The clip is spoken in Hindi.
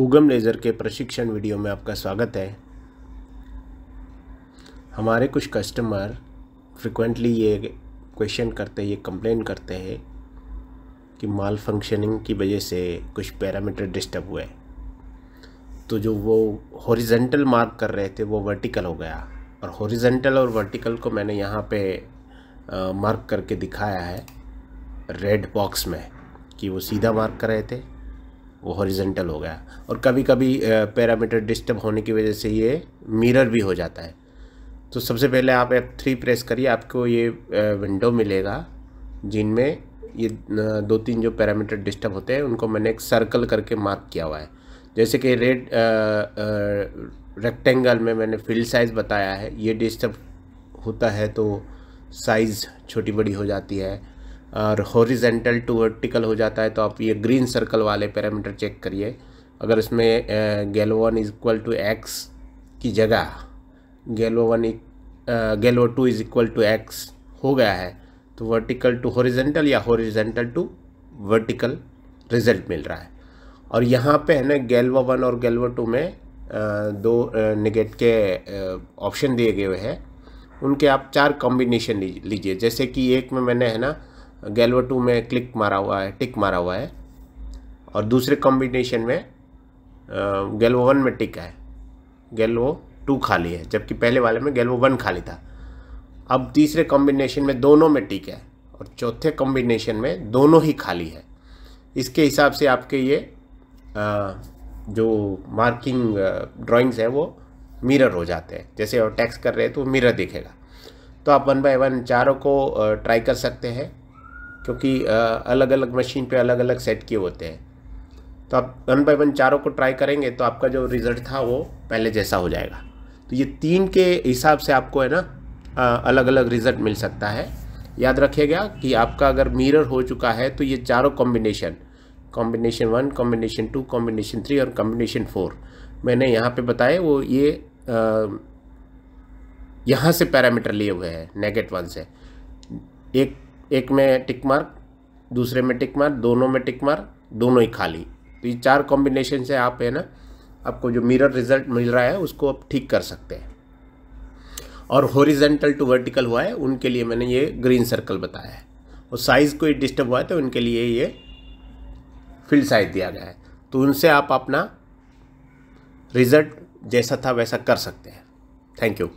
उगम लेज़र के प्रशिक्षण वीडियो में आपका स्वागत है हमारे कुछ कस्टमर फ्रिक्वेंटली ये क्वेश्चन करते ये कंप्लेन करते हैं कि माल फंक्शनिंग की वजह से कुछ पैरामीटर डिस्टर्ब हुए तो जो वो हॉरिजेंटल मार्क कर रहे थे वो वर्टिकल हो गया और हॉरिजेंटल और वर्टिकल को मैंने यहाँ पे मार्क करके दिखाया है रेड बॉक्स में कि वो सीधा मार्क कर रहे थे वो हॉरिजेंटल हो गया और कभी कभी पैरामीटर डिस्टर्ब होने की वजह से ये मिरर भी हो जाता है तो सबसे पहले आप एफ थ्री प्रेस करिए आपको ये विंडो मिलेगा जिनमें ये दो तीन जो पैरामीटर डिस्टर्ब होते हैं उनको मैंने एक सर्कल करके मार्क किया हुआ है जैसे कि रेड रेक्टेंगल में मैंने फील्ड साइज़ बताया है ये डिस्टर्ब होता है तो साइज़ छोटी बड़ी हो जाती है और हॉरिजेंटल टू वर्टिकल हो जाता है तो आप ये ग्रीन सर्कल वाले पैरामीटर चेक करिए अगर इसमें गेलो one is equal to X की जगह गेलो वन गेलो two is equal to X हो गया है तो वर्टिकल टू हॉरिजेंटल या हॉरिजेंटल टू वर्टिकल रिजल्ट मिल रहा है और यहाँ पे है ना गेलवा वन और गेलवा टू में दो निगेट के ऑप्शन दिए गए हुए हैं उनके आप चार कॉम्बिनेशन लीजिए जैसे कि एक में मैंने है ना गैल्वा टू में क्लिक मारा हुआ है टिक मारा हुआ है और दूसरे कॉम्बिनेशन में गैलवो वन में टिक है गैल्वो टू खाली है जबकि पहले वाले में गैल्वो वन खाली था अब तीसरे कॉम्बिनेशन में दोनों में टिक है और चौथे कॉम्बिनेशन में दोनों ही खाली है इसके हिसाब से आपके ये आ, जो मार्किंग ड्राइंग्स है वो मिरर हो जाते हैं जैसे और टैक्स कर रहे हैं तो मिरर दिखेगा तो आप वन बाय वन चारों को ट्राई कर सकते हैं क्योंकि अलग अलग मशीन पे अलग अलग सेट किए होते हैं तो आप वन बाई वन चारों को ट्राई करेंगे तो आपका जो रिज़ल्ट था वो पहले जैसा हो जाएगा तो ये तीन के हिसाब से आपको है ना अलग अलग रिज़ल्ट मिल सकता है याद रखिएगा कि आपका अगर मिरर हो चुका है तो ये चारों combination combination one combination two combination three और कॉम्बिनेशन फोर मैंने यहाँ पे बताए वो ये यहाँ से पैरामीटर लिए हुए हैं नेगेट वन से एक एक में टिक मार्क दूसरे में टिक मार्क दोनों में टिक मार्क दोनों ही खाली तो ये चार कॉम्बिनेशन से आप है ना आपको जो मिरर रिजल्ट मिल रहा है उसको आप ठीक कर सकते हैं और होरिजेंटल टू वर्टिकल हुआ है उनके लिए मैंने ये ग्रीन सर्कल बताया है और साइज़ कोई डिस्टर्ब हुआ है तो उनके लिए ये फील्ड साइज दिया गया है तो उनसे आप अपना रिजल्ट जैसा था वैसा कर सकते हैं थैंक यू